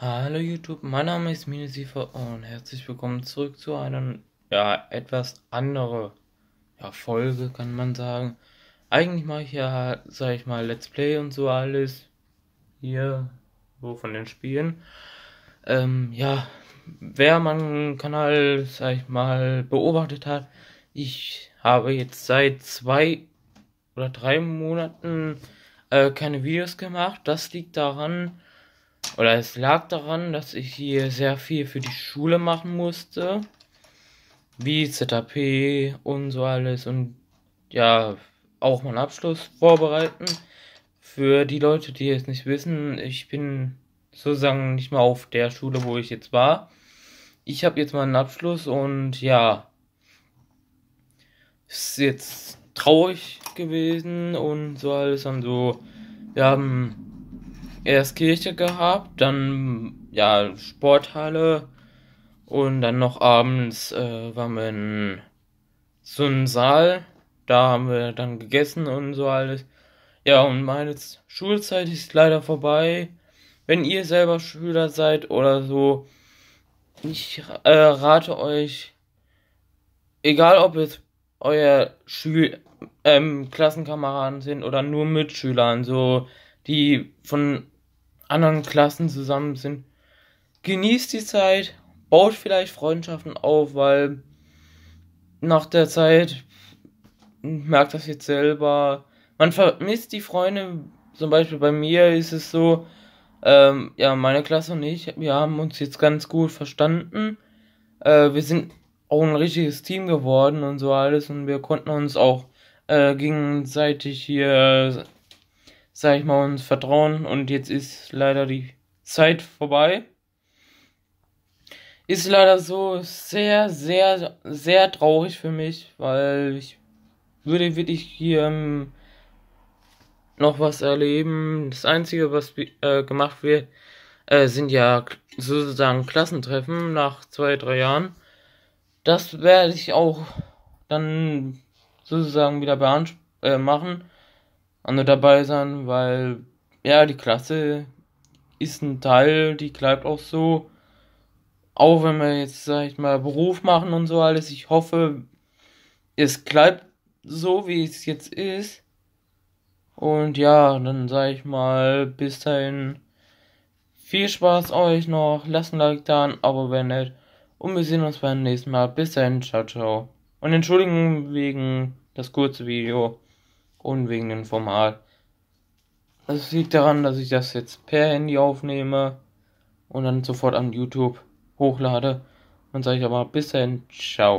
Hallo YouTube, mein Name ist Minusiefer und herzlich willkommen zurück zu einer ja, etwas andere ja, Folge, kann man sagen. Eigentlich mache ich ja, sag ich mal, Let's Play und so alles hier, wo von den Spielen. Ähm, ja, wer meinen Kanal, sag ich mal, beobachtet hat, ich habe jetzt seit zwei oder drei Monaten äh, keine Videos gemacht. Das liegt daran, oder es lag daran, dass ich hier sehr viel für die Schule machen musste. Wie ZAP und so alles. Und ja, auch meinen Abschluss vorbereiten. Für die Leute, die es nicht wissen, ich bin sozusagen nicht mal auf der Schule, wo ich jetzt war. Ich habe jetzt meinen Abschluss und ja, ist jetzt traurig gewesen und so alles und so. Wir haben erst Kirche gehabt, dann ja Sporthalle und dann noch abends äh, waren wir in so einem Saal, da haben wir dann gegessen und so alles. Ja, und meine Schulzeit ist leider vorbei. Wenn ihr selber Schüler seid oder so, ich äh, rate euch, egal ob es euer Schül ähm, Klassenkameraden sind oder nur Mitschülern, so die von anderen Klassen zusammen sind. Genießt die Zeit, baut vielleicht Freundschaften auf, weil nach der Zeit merkt das jetzt selber. Man vermisst die Freunde. Zum Beispiel bei mir ist es so, ähm, ja, meine Klasse und ich, wir haben uns jetzt ganz gut verstanden. Äh, wir sind auch ein richtiges Team geworden und so alles und wir konnten uns auch äh, gegenseitig hier sage ich mal, uns vertrauen und jetzt ist leider die Zeit vorbei. Ist leider so sehr, sehr, sehr traurig für mich, weil ich würde wirklich hier ähm, noch was erleben. Das Einzige, was äh, gemacht wird, äh, sind ja sozusagen Klassentreffen nach zwei, drei Jahren. Das werde ich auch dann sozusagen wieder äh, machen alle dabei sein, weil ja, die Klasse ist ein Teil, die bleibt auch so. Auch wenn wir jetzt, sag ich mal, Beruf machen und so alles, ich hoffe, es bleibt so, wie es jetzt ist. Und ja, dann sag ich mal, bis dahin viel Spaß euch noch, lasst ein Like da, ein Abo, wenn nicht. Und wir sehen uns beim nächsten Mal. Bis dahin, ciao, ciao. Und entschuldigen wegen das kurze Video unwegenden Format. Das liegt daran, dass ich das jetzt per Handy aufnehme und dann sofort an YouTube hochlade. Dann sage ich aber bis dahin, ciao.